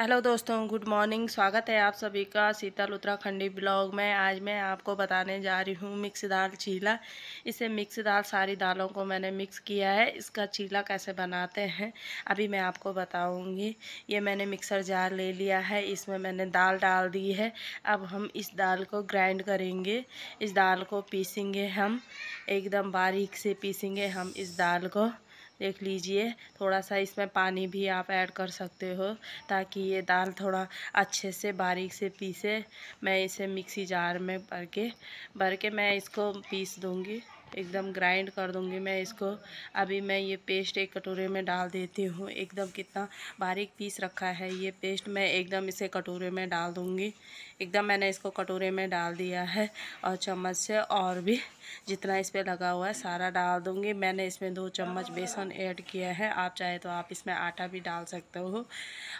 hello दोस्तों good morning स्वागत है आप सभी का शीतल उत्तराखंडी ब्लॉग में आज मैं आपको बताने जा रही हूँ मिक्स दाल चीला इसे मिक्स दाल सारी दालों को मैंने मिक्स किया है इसका चीला कैसे बनाते हैं अभी मैं आपको बताऊँगी ये मैंने मिक्सर जार ले लिया है इसमें मैंने दाल डाल दी है अब हम इस दाल को ग्राइंड करेंगे इस दाल को पीसेंगे हम एकदम बारीक से पीसेंगे हम इस दाल को देख लीजिए थोड़ा सा इसमें पानी भी आप ऐड कर सकते हो ताकि ये दाल थोड़ा अच्छे से बारीक से पीसे मैं इसे मिक्सी जार में भर के भर के मैं इसको पीस दूँगी एकदम ग्राइंड कर दूँगी मैं इसको अभी मैं ये पेस्ट एक कटोरे में डाल देती हूँ एकदम कितना बारीक पीस रखा है ये पेस्ट मैं एकदम इसे कटोरे में डाल दूँगी एकदम मैंने इसको कटोरे में डाल दिया है और चम्मच से और भी जितना इस पर लगा हुआ है सारा डाल दूँगी मैंने इसमें दो चम्मच बेसन ऐड किया है आप चाहे तो आप इसमें आटा भी डाल सकते हो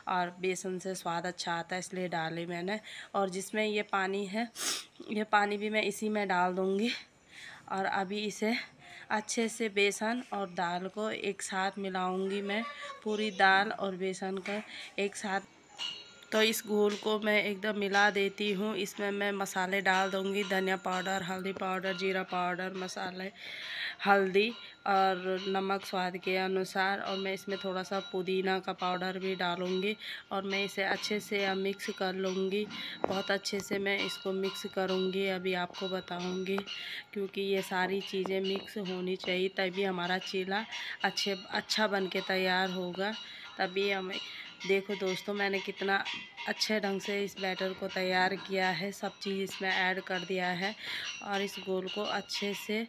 और बेसन से स्वाद अच्छा आता है इसलिए डाली मैंने और जिसमें ये पानी है ये पानी भी मैं इसी में डाल दूँगी और अभी इसे अच्छे से बेसन और दाल को एक साथ मिलाऊंगी मैं पूरी दाल और बेसन को एक साथ तो इस घोल को मैं एकदम मिला देती हूँ इसमें मैं मसाले डाल दूँगी धनिया पाउडर हल्दी पाउडर जीरा पाउडर मसाले हल्दी और नमक स्वाद के अनुसार और मैं इसमें थोड़ा सा पुदीना का पाउडर भी डालूँगी और मैं इसे अच्छे से मिक्स कर लूँगी बहुत अच्छे से मैं इसको मिक्स करूँगी अभी आपको बताऊँगी क्योंकि ये सारी चीज़ें मिक्स होनी चाहिए तभी हमारा चीला अच्छे अच्छा बन के तैयार होगा तभी हमें देखो दोस्तों मैंने कितना अच्छे ढंग से इस बैटर को तैयार किया है सब चीज़ इसमें ऐड कर दिया है और इस गोल को अच्छे से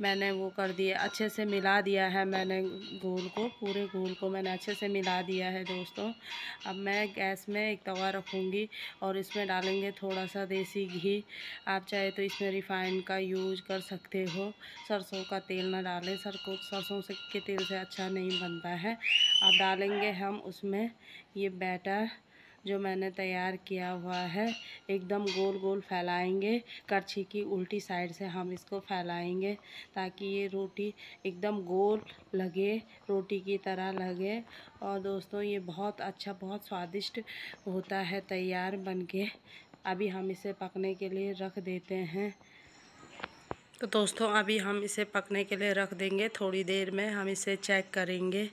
मैंने वो कर दिया अच्छे से मिला दिया है मैंने घोल को पूरे घोल को मैंने अच्छे से मिला दिया है दोस्तों अब मैं गैस में एक तवा रखूँगी और इसमें डालेंगे थोड़ा सा देसी घी आप चाहे तो इसमें रिफ़ाइन का यूज कर सकते हो सरसों का तेल ना डालें को सरसों से के तेल से अच्छा नहीं बनता है अब डालेंगे हम उसमें ये बैटर जो मैंने तैयार किया हुआ है एकदम गोल गोल फैलाएंगे करछी की उल्टी साइड से हम इसको फैलाएंगे ताकि ये रोटी एकदम गोल लगे रोटी की तरह लगे और दोस्तों ये बहुत अच्छा बहुत स्वादिष्ट होता है तैयार बन के अभी हम इसे पकने के लिए रख देते हैं तो दोस्तों अभी हम इसे पकने के लिए रख देंगे थोड़ी देर में हम इसे चेक करेंगे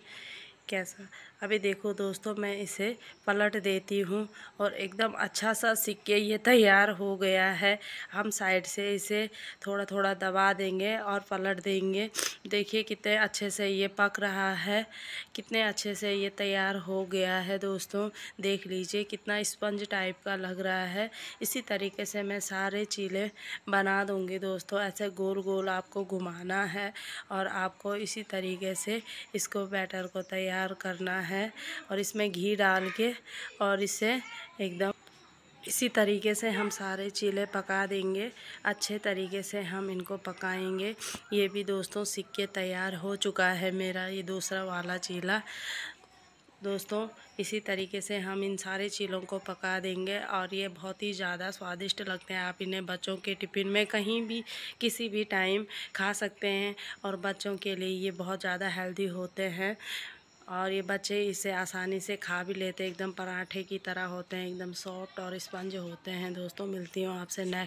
कैसा अभी देखो दोस्तों मैं इसे पलट देती हूँ और एकदम अच्छा सा सिक्के ये तैयार हो गया है हम साइड से इसे थोड़ा थोड़ा दबा देंगे और पलट देंगे देखिए कितने अच्छे से ये पक रहा है कितने अच्छे से ये तैयार हो गया है दोस्तों देख लीजिए कितना स्पंज टाइप का लग रहा है इसी तरीके से मैं सारे चीले बना दूँगी दोस्तों ऐसे गोल गोल आपको घुमाना है और आपको इसी तरीके से इसको बैटर को तैयार करना है है और इसमें घी डाल के और इसे एकदम इसी तरीके से हम सारे चीले पका देंगे अच्छे तरीके से हम इनको पकाएंगे ये भी दोस्तों सीख के तैयार हो चुका है मेरा ये दूसरा वाला चीला दोस्तों इसी तरीके से हम इन सारे चीलों को पका देंगे और ये बहुत ही ज़्यादा स्वादिष्ट लगते हैं आप इन्हें बच्चों के टिफ़िन में कहीं भी किसी भी टाइम खा सकते हैं और बच्चों के लिए ये बहुत ज़्यादा हेल्दी होते हैं और ये बच्चे इसे आसानी से खा भी लेते एकदम पराठे की तरह होते हैं एकदम सॉफ्ट और स्पंज होते हैं दोस्तों मिलती हूँ आपसे नेक्स्ट